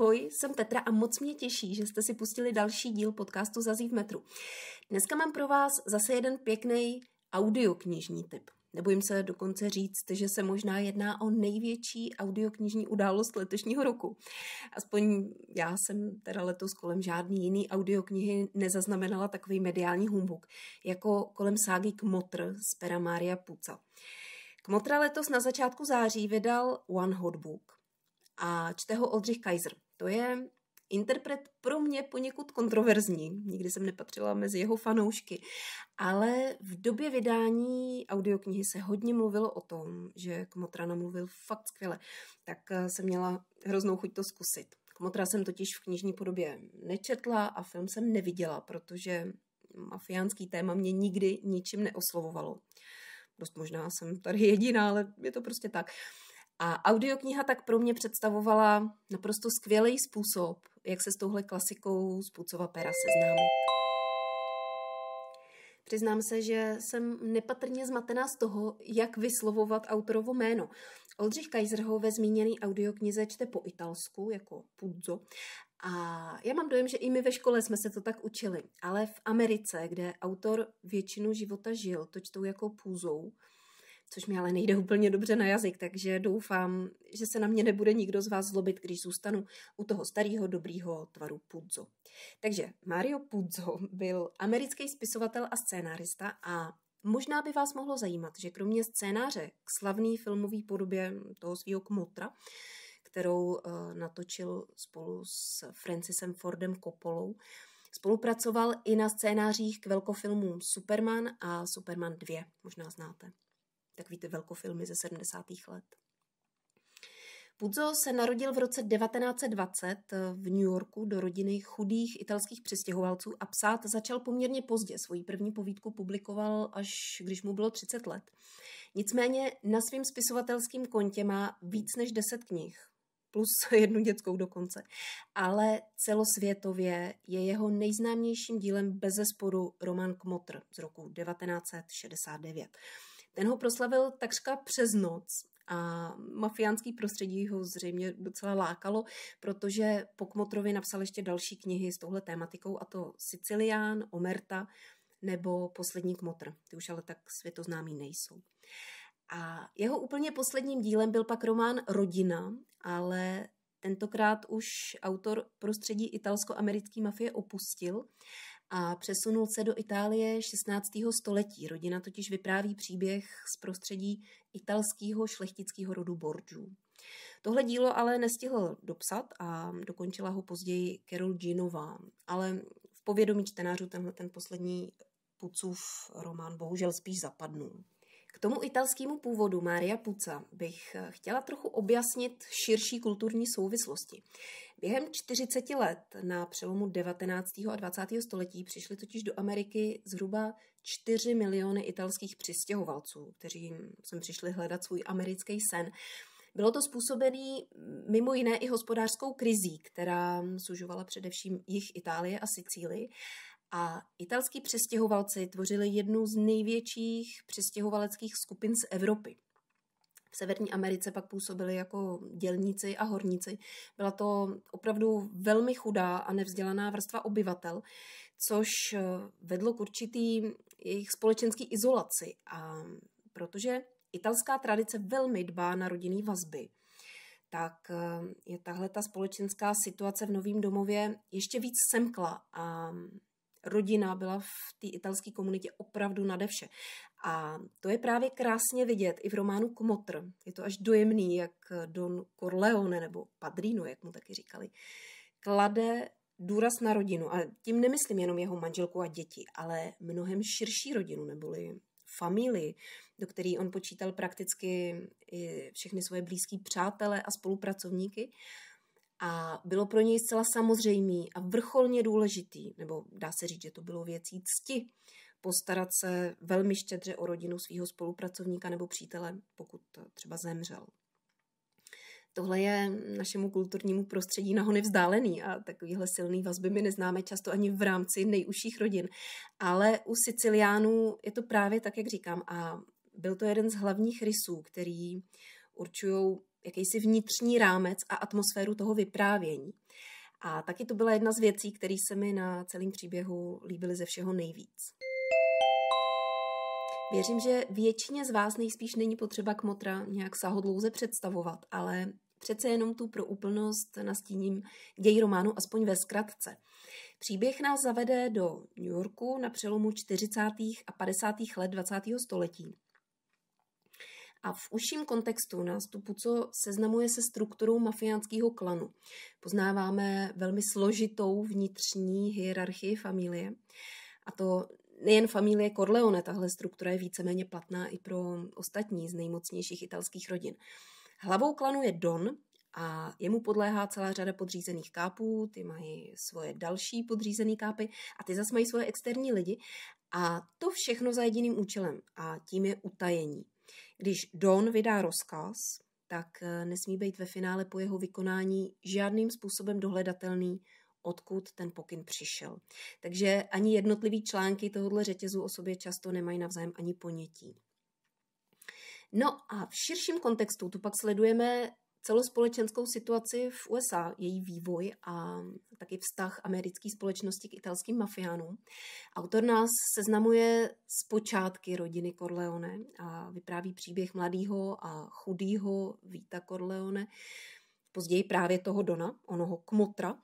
Ahoj, jsem Petra a moc mě těší, že jste si pustili další díl podcastu Zazí v metru. Dneska mám pro vás zase jeden pěkný audioknižní tip. Nebojím se dokonce říct, že se možná jedná o největší audioknižní událost letošního roku. Aspoň já jsem teda letos kolem žádný jiný audioknihy nezaznamenala takový mediální humbuk, jako kolem ságy Kmotr z pera Mária Puca. Kmotra letos na začátku září vydal One Hot Book a čte ho Oldřich Kaiser. To je interpret pro mě poněkud kontroverzní. Nikdy jsem nepatřila mezi jeho fanoušky. Ale v době vydání audioknihy se hodně mluvilo o tom, že Kmotra namluvil fakt skvěle. Tak eh, jsem měla hroznou chuť to zkusit. Kmotra jsem totiž v knižní podobě nečetla a film jsem neviděla, protože mafiánský téma mě nikdy ničím neoslovovalo. Dost možná jsem tady jediná, ale je to prostě tak. Uh, a audiokniha tak pro mě představovala naprosto skvělý způsob, jak se s touhle klasikou z Pucova pera seznámit. Přiznám se, že jsem nepatrně zmatená z toho, jak vyslovovat autorovo jméno. Oldřich Kaiser ho ve zmíněné audioknize čte po italsku, jako Puzo. a já mám dojem, že i my ve škole jsme se to tak učili, ale v Americe, kde autor většinu života žil, to čtou jako Puzo což mi ale nejde úplně dobře na jazyk, takže doufám, že se na mě nebude nikdo z vás zlobit, když zůstanu u toho starého dobrýho tvaru Pudzo. Takže Mario Puzo byl americký spisovatel a scénárista a Možná by vás mohlo zajímat, že kromě scénáře k slavné filmové podobě toho svého kmotra, kterou eh, natočil spolu s Francisem Fordem Coppolou, spolupracoval i na scénářích k velkofilmům Superman a Superman 2, možná znáte takový ty velkofilmy ze 70. let. Puzo se narodil v roce 1920 eh, v New Yorku do rodiny chudých italských přistěhovalců a psát začal poměrně pozdě. Svoji první povídku publikoval až když mu bylo 30 let. Nicméně na svým spisovatelském kontě má víc než 10 knih, plus jednu dětskou dokonce. Ale celosvětově je jeho nejznámějším dílem bezesporu román Kmotr z roku 1969. Ten ho proslavil takřka přes noc a mafiánský prostředí ho zřejmě docela lákalo, protože po Kmotrovi napsal ještě další knihy s touhle tématikou, a to Sicilián, Omerta nebo Poslední Kmotr. Ty už ale tak světoznámí nejsou. A jeho úplně posledním dílem byl pak román Rodina, ale tentokrát už autor prostředí italsko-americké mafie opustil a přesunul se do Itálie 16. století. Rodina totiž vypráví příběh z prostředí italského šlechtického rodu Borgiů. Tohle dílo ale nestihl dopsat a dokončila ho později Carol Ginová, ale v povědomí čtenářů tenhle ten poslední Pucův román bohužel spíš zapadnul. K tomu italskému původu Mária Puca bych eh, chtěla trochu objasnit širší kulturní souvislosti. Během 40 let na přelomu 19. a 20. století přišly totiž do Ameriky zhruba 4 miliony italských přistěhovalců, kteří sem přišli hledat svůj americký sen. Bylo to způsobené mm, mimo jiné i hospodářskou krizí, která sužovala především jich Itálie a Sicílii a italský přestěhovalci tvořili jednu z největších přestěhovaleckých skupin z Evropy. V Severní Americe pak působili jako dělníci a horníci. Byla to opravdu velmi chudá a nevzdělaná vrstva obyvatel, což eh, vedlo k určitý jejich společenský izolaci. A protože italská tradice velmi dbá na rodinný vazby, tak eh, je tahle ta společenská situace v novém domově ještě víc semkla a rodina byla v té italské komunitě opravdu nade vše. A to je právě krásně vidět i v románu Komotr. Je to až dojemný, jak Don Corleone nebo Padrino, jak mu taky říkali, klade důraz na rodinu. A tím nemyslím jenom jeho manželku a děti, ale mnohem širší rodinu, neboli familii, do které on počítal prakticky i všechny svoje blízké přátele a spolupracovníky a bylo pro něj zcela samozřejmý a vrcholně důležitý, nebo dá se říct, že to bylo věcí cti, postarat se velmi štědře o rodinu svého spolupracovníka nebo přítele, pokud třeba zemřel. Tohle je našemu kulturnímu prostředí nahony vzdálený a takovýhle silný vazby my neznáme často ani v rámci nejužších rodin. Ale u Siciliánů je to právě tak, jak říkám, a byl to jeden z hlavních rysů, který určují jakýsi vnitřní rámec a atmosféru toho vyprávění. A taky to byla jedna z věcí, které se mi na celém příběhu líbily ze všeho nejvíc. Věřím, že většině z vás nejspíš není potřeba kmotra nějak sahodlouze představovat, ale přece jenom tu pro úplnost nastíním děj románu aspoň ve zkratce. Příběh nás zavede do New Yorku na přelomu 40. a 50. let 20. století a v užším kontextu nás tu Puco seznamuje se strukturou mafiánského klanu. Poznáváme velmi složitou vnitřní hierarchii familie a to nejen familie Corleone, tahle struktura je víceméně platná i pro ostatní z nejmocnějších italských rodin. Hlavou klanu je Don, a jemu podléhá celá řada podřízených kápů, ty mají svoje další podřízené kápy a ty zase mají svoje externí lidi a to všechno za jediným účelem a tím je utajení. Když Don vydá rozkaz, tak eh, nesmí být ve finále po jeho vykonání žádným způsobem dohledatelný, odkud ten pokyn přišel. Takže ani jednotlivý články tohoto řetězu o sobě často nemají navzájem ani ponětí. No a v širším kontextu tu pak sledujeme celospolečenskou situaci v USA, její vývoj a taky vztah americké společnosti k italským mafiánům. Autor nás seznamuje z počátky rodiny Corleone a vypráví příběh mladého a chudého Víta Corleone, později právě toho Dona, onoho kmotra,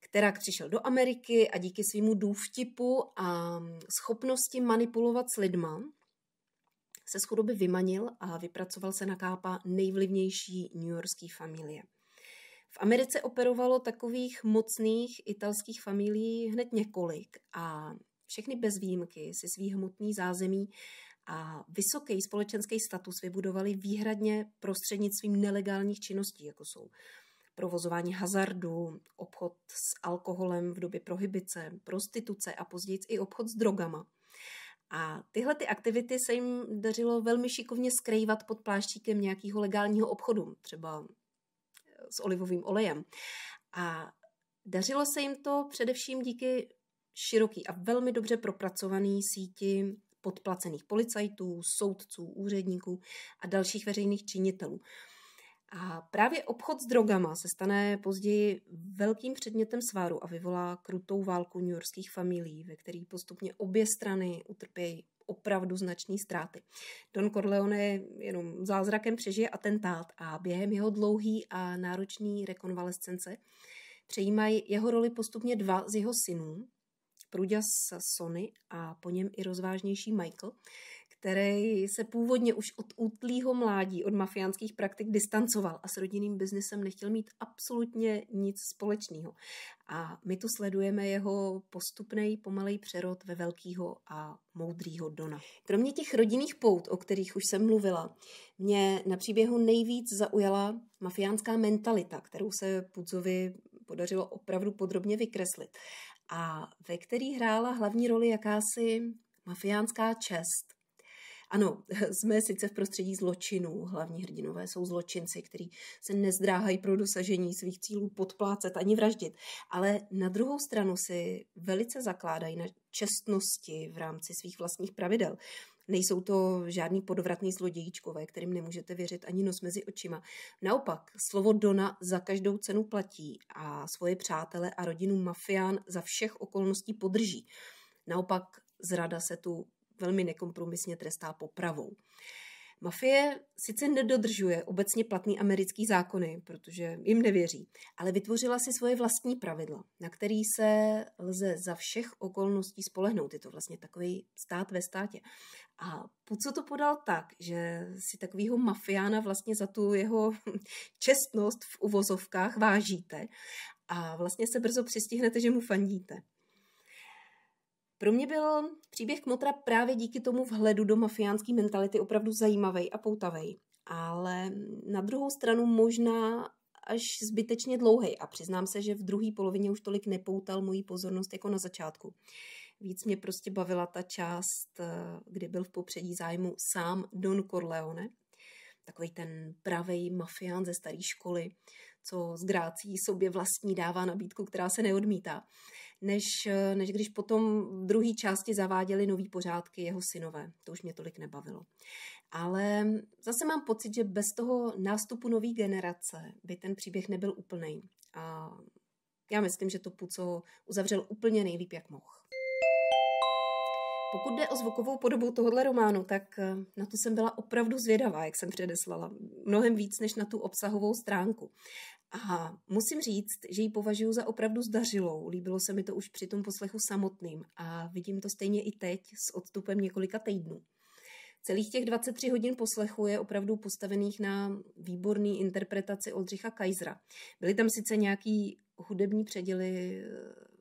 která přišel do Ameriky a díky svýmu důvtipu a schopnosti manipulovat s lidma se z chudoby vymanil a vypracoval se na kápa nejvlivnější Yorkský familie. V Americe operovalo takových mocných italských familií hned několik a všechny bez výjimky si svý hmotný zázemí a vysoký společenský status vybudovali výhradně prostřednictvím nelegálních činností, jako jsou provozování hazardu, obchod s alkoholem v době prohibice, prostituce a později i obchod s drogama – a tyhle ty aktivity se jim dařilo velmi šikovně skrývat pod pláštíkem nějakého legálního obchodu, třeba eh, s olivovým olejem. A dařilo se jim to především díky široký a velmi dobře propracovaný síti podplacených policajtů, soudců, úředníků a dalších veřejných činitelů. A právě obchod s drogama se stane později velkým předmětem sváru a vyvolá krutou válku newyorských familií, ve které postupně obě strany utrpějí opravdu značné ztráty. Don Corleone jenom zázrakem přežije atentát a během jeho dlouhý a náročný rekonvalescence přejímají jeho roli postupně dva z jeho synů, Pruďas Sony a po něm i rozvážnější Michael, který se původně už od útlýho mládí od mafiánských praktik distancoval a s rodinným biznesem nechtěl mít absolutně nic společného. A my tu sledujeme jeho postupný, pomalej přerod ve velkýho a moudrýho Dona. Kromě těch rodinných pout, o kterých už jsem mluvila, mě na příběhu nejvíc zaujala mafiánská mentalita, kterou se Pudzovi podařilo opravdu podrobně vykreslit a ve který hrála hlavní roli jakási mafiánská čest, ano, jsme sice v prostředí zločinů, hlavní hrdinové jsou zločinci, kteří se nezdráhají pro dosažení svých cílů podplácet ani vraždit, ale na druhou stranu si velice zakládají na čestnosti v rámci svých vlastních pravidel. Nejsou to žádný podvratný zlodějíčkové, kterým nemůžete věřit ani nos mezi očima. Naopak, slovo Dona za každou cenu platí a svoje přátele a rodinu mafián za všech okolností podrží. Naopak zrada se tu velmi nekompromisně trestá popravou. Mafie sice nedodržuje obecně platný americký zákony, protože jim nevěří, ale vytvořila si svoje vlastní pravidla, na který se lze za všech okolností spolehnout. Je to vlastně takový stát ve státě. A Puco to podal tak, že si takovýho mafiána vlastně za tu jeho čestnost v uvozovkách vážíte a vlastně se brzo přistihnete, že mu fandíte. Pro mě byl příběh Kmotra právě díky tomu vhledu do mafiánské mentality opravdu zajímavý a poutavý. Ale na druhou stranu možná až zbytečně dlouhý a přiznám se, že v druhé polovině už tolik nepoutal moji pozornost jako na začátku. Víc mě prostě bavila ta část, eh, kdy byl v popředí zájmu sám Don Corleone, takový ten pravý mafián ze staré školy, co s grácí sobě vlastní dává nabídku, která se neodmítá, než, eh, než když potom v druhé části zaváděli nový pořádky jeho synové. To už mě tolik nebavilo. Ale zase mám pocit, že bez toho nástupu nové generace by ten příběh nebyl úplný. A já myslím, že to Puco uzavřel úplně nejlíp, jak mohl. Pokud jde o zvukovou podobu tohohle románu, tak eh, na tu jsem byla opravdu zvědavá, jak jsem předeslala. Mnohem víc než na tu obsahovou stránku. A musím říct, že ji považuji za opravdu zdařilou. Líbilo se mi to už při tom poslechu samotným a vidím to stejně i teď s odstupem několika týdnů. Celých těch 23 hodin poslechu je opravdu postavených na výborný interpretaci Oldřicha Kajzra. Byly tam sice nějaký hudební předěly eh,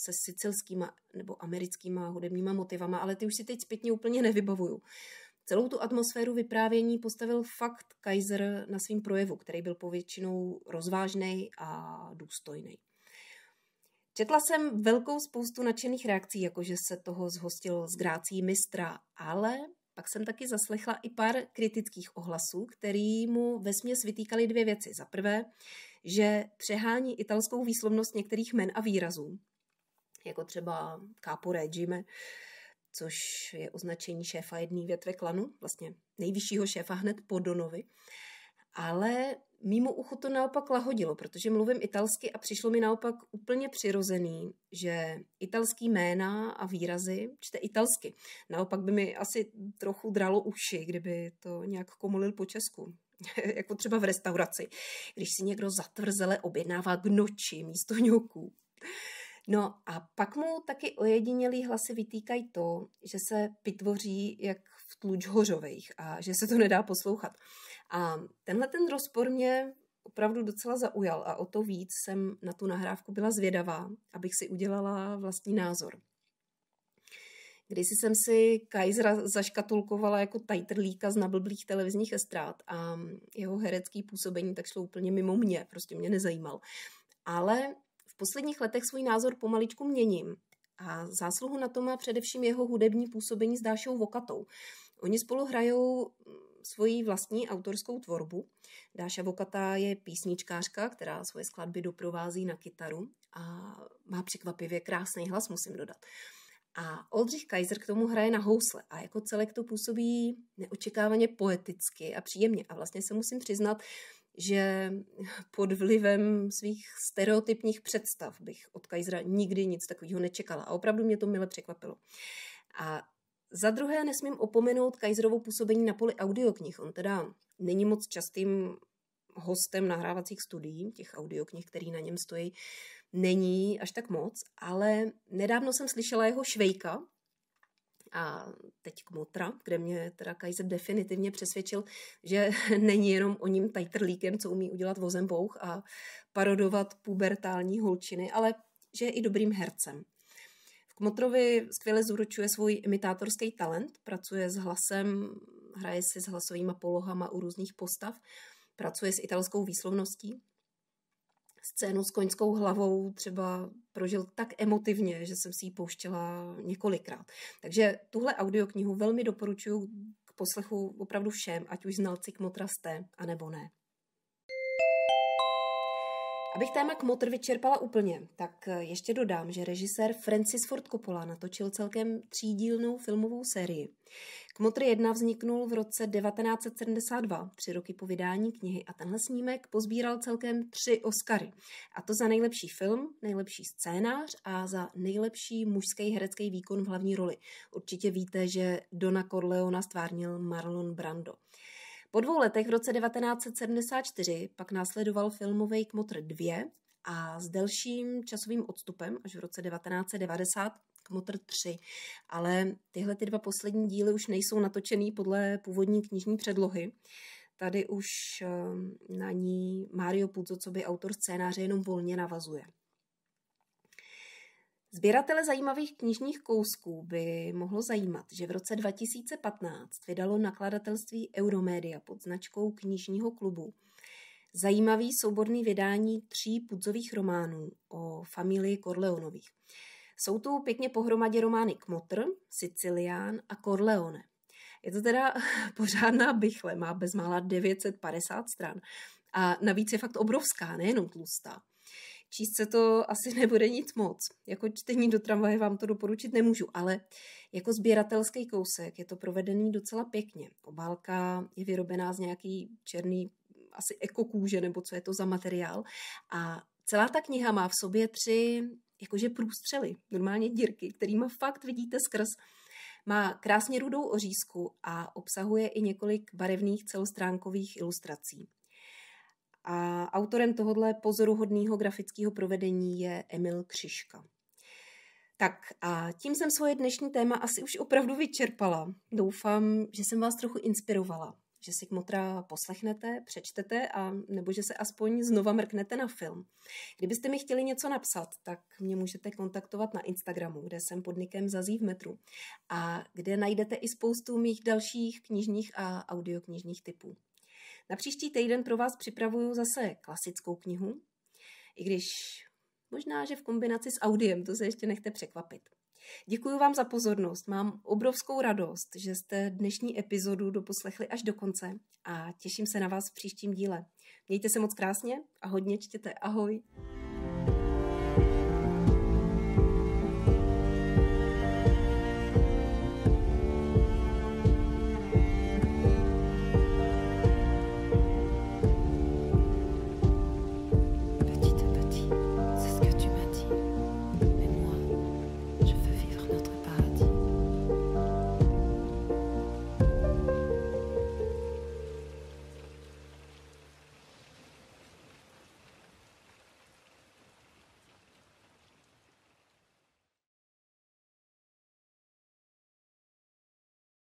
se sicilskýma nebo americkýma hudebníma motivama, ale ty už si teď zpětně úplně nevybavuju. Celou tu atmosféru vyprávění postavil fakt Kaiser na svým projevu, který byl povětšinou rozvážný a důstojný. Četla jsem velkou spoustu nadšených reakcí, jakože se toho zhostil z grácí mistra, ale pak jsem taky zaslechla i pár kritických ohlasů, který mu ve směs vytýkali dvě věci. Za prvé, že přehání italskou výslovnost některých men a výrazů, jako třeba Capo Regime, což je označení šéfa jedné větve klanu, vlastně nejvyššího šéfa hned po Donovi. Ale mimo uchu to naopak lahodilo, protože mluvím italsky a přišlo mi naopak úplně přirozený, že italský jména a výrazy čte italsky. Naopak by mi asi trochu dralo uši, kdyby to nějak komolil po česku. jako třeba v restauraci, když si někdo zatvrzele objednává gnoči místo ňoků. No a pak mu taky ojedinělý hlasy vytýkají to, že se vytvoří jak v hořových a že se to nedá poslouchat. A tenhle ten rozpor mě opravdu docela zaujal a o to víc jsem na tu nahrávku byla zvědavá, abych si udělala vlastní názor. Když jsem si Kajzra zaškatulkovala jako tajtrlíka z nablblých televizních estrát a jeho herecký působení tak šlo úplně mimo mě, prostě mě nezajímal. Ale posledních letech svůj názor pomaličku měním. A zásluhu na to má především jeho hudební působení s Dášou Vokatou. Oni spolu hrajou mm, svoji vlastní autorskou tvorbu. Dáša Vokata je písničkářka, která svoje skladby doprovází na kytaru a má překvapivě krásný hlas, musím dodat. A Oldřich Kaiser k tomu hraje na housle a jako celek to působí neočekávaně poeticky a příjemně. A vlastně se musím přiznat, že pod vlivem svých stereotypních představ bych od Kajzra nikdy nic takového nečekala. A opravdu mě to mile překvapilo. A za druhé nesmím opomenout Kajzrovou působení na poli audioknih. On teda není moc častým hostem nahrávacích studií, těch audioknih, který na něm stojí, není až tak moc, ale nedávno jsem slyšela jeho švejka, a teď k Motra, kde mě teda Kajzer definitivně přesvědčil, že není jenom o ním tajtrlíkem, co umí udělat vozem bouch a parodovat pubertální holčiny, ale že je i dobrým hercem. V Kmotrovi skvěle zúročuje svůj imitátorský talent, pracuje s hlasem, hraje si s hlasovými polohama u různých postav, pracuje s italskou výslovností, scénu s koňskou hlavou třeba prožil tak emotivně, že jsem si ji pouštěla několikrát. Takže tuhle audioknihu velmi doporučuji k poslechu opravdu všem, ať už znalci kmotra jste, anebo ne. Abych téma Kmotr vyčerpala úplně, tak eh, ještě dodám, že režisér Francis Ford Coppola natočil celkem třídílnou filmovou sérii. Kmotr 1 vzniknul v roce 1972, tři roky po vydání knihy a tenhle snímek pozbíral celkem tři Oscary. A to za nejlepší film, nejlepší scénář a za nejlepší mužský herecký výkon v hlavní roli. Určitě víte, že Dona Corleona stvárnil Marlon Brando. Po dvou letech v roce 1974 pak následoval filmový Kmotr 2 a s delším časovým odstupem až v roce 1990 Kmotr 3. Ale tyhle ty dva poslední díly už nejsou natočený podle původní knižní předlohy. Tady už ehm, na ní Mario Puzo, co by autor scénáře, jenom volně navazuje. Sběratele zajímavých knižních kousků by mohlo zajímat, že v roce 2015 vydalo nakladatelství Euromédia pod značkou knižního klubu zajímavý souborný vydání tří pudzových románů o familii Corleonových. Jsou tu pěkně pohromadě romány Kmotr, Sicilián a Corleone. Je to teda pořádná bychle, má bezmála 950 stran. A navíc je fakt obrovská, nejenom tlustá. Číst se to asi nebude nic moc. Jako čtení do tramvaje vám to doporučit nemůžu, ale jako sběratelský kousek je to provedený docela pěkně. Obálka je vyrobená z nějaký černý asi ekokůže, nebo co je to za materiál. A celá ta kniha má v sobě tři jakože průstřely, normálně dírky, kterýma fakt vidíte skrz. Má krásně rudou ořízku a obsahuje i několik barevných celostránkových ilustrací. A autorem tohohle pozoruhodného grafického provedení je Emil Křiška. Tak a tím jsem svoje dnešní téma asi už opravdu vyčerpala. Doufám, že jsem vás trochu inspirovala, že si Kmotra poslechnete, přečtete a nebo že se aspoň znova mrknete na film. Kdybyste mi chtěli něco napsat, tak mě můžete kontaktovat na Instagramu, kde jsem pod nikem Zazí v metru a kde najdete i spoustu mých dalších knižních a audioknižních typů. Na příští týden pro vás připravuju zase klasickou knihu, i když možná, že v kombinaci s audiem, to se ještě nechte překvapit. Děkuji vám za pozornost, mám obrovskou radost, že jste dnešní epizodu doposlechli až do konce a těším se na vás v příštím díle. Mějte se moc krásně a hodně čtěte. Ahoj!